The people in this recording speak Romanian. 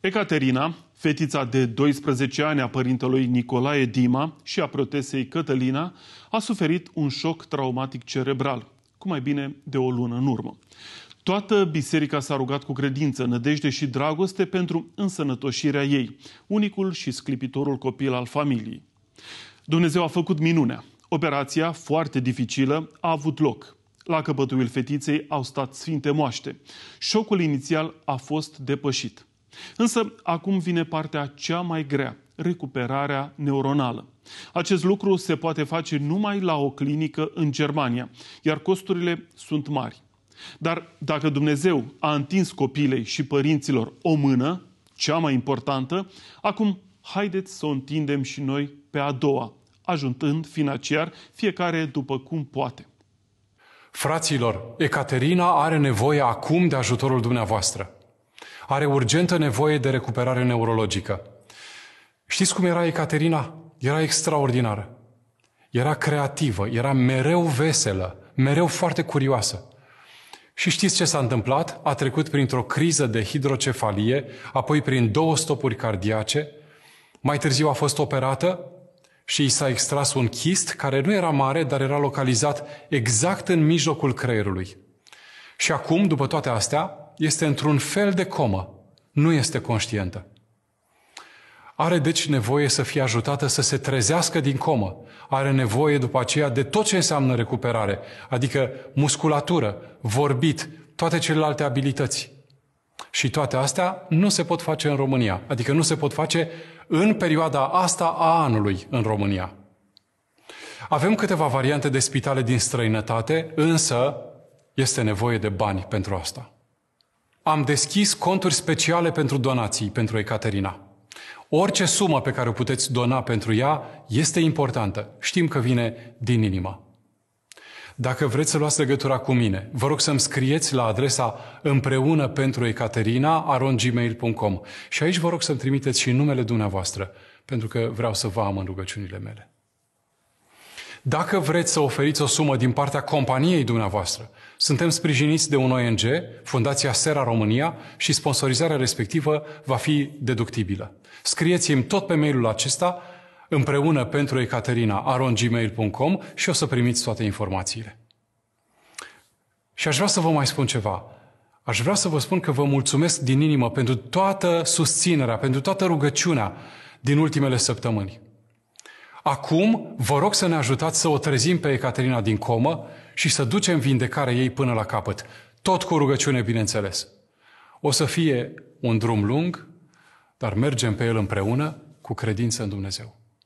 Ecaterina, fetița de 12 ani a părintelui Nicolae Dima și a protesei Cătălina, a suferit un șoc traumatic cerebral, cu mai bine de o lună în urmă. Toată biserica s-a rugat cu credință, nădejde și dragoste pentru însănătoșirea ei, unicul și sclipitorul copil al familiei. Dumnezeu a făcut minunea. Operația, foarte dificilă, a avut loc. La căpătuiul fetiței au stat sfinte moaște. Șocul inițial a fost depășit. Însă, acum vine partea cea mai grea, recuperarea neuronală. Acest lucru se poate face numai la o clinică în Germania, iar costurile sunt mari. Dar dacă Dumnezeu a întins copilei și părinților o mână, cea mai importantă, acum haideți să o întindem și noi pe a doua, ajutând financiar fiecare după cum poate. Fraților, Ecaterina are nevoie acum de ajutorul dumneavoastră are urgentă nevoie de recuperare neurologică. Știți cum era Ecaterina? Era extraordinară. Era creativă, era mereu veselă, mereu foarte curioasă. Și știți ce s-a întâmplat? A trecut printr-o criză de hidrocefalie, apoi prin două stopuri cardiace, mai târziu a fost operată și i s-a extras un chist care nu era mare, dar era localizat exact în mijlocul creierului. Și acum, după toate astea, este într-un fel de comă, nu este conștientă. Are deci nevoie să fie ajutată să se trezească din comă. Are nevoie după aceea de tot ce înseamnă recuperare, adică musculatură, vorbit, toate celelalte abilități. Și toate astea nu se pot face în România, adică nu se pot face în perioada asta a anului în România. Avem câteva variante de spitale din străinătate, însă este nevoie de bani pentru asta. Am deschis conturi speciale pentru donații pentru Ecaterina. Orice sumă pe care o puteți dona pentru ea este importantă. Știm că vine din inimă. Dacă vreți să luați legătura cu mine, vă rog să-mi scrieți la adresa împreună pentru Ecaterina arongmail.com și aici vă rog să-mi trimiteți și numele dumneavoastră, pentru că vreau să vă am în rugăciunile mele. Dacă vreți să oferiți o sumă din partea companiei dumneavoastră, suntem sprijiniți de un ONG, Fundația Sera România, și sponsorizarea respectivă va fi deductibilă. Scrieți-mi tot pe mailul acesta împreună pentru Ecaterina arongmail.com și o să primiți toate informațiile. Și aș vrea să vă mai spun ceva. Aș vrea să vă spun că vă mulțumesc din inimă pentru toată susținerea, pentru toată rugăciunea din ultimele săptămâni. Acum vă rog să ne ajutați să o trezim pe Ecaterina din comă și să ducem vindecarea ei până la capăt. Tot cu rugăciune, bineînțeles. O să fie un drum lung, dar mergem pe el împreună cu credință în Dumnezeu.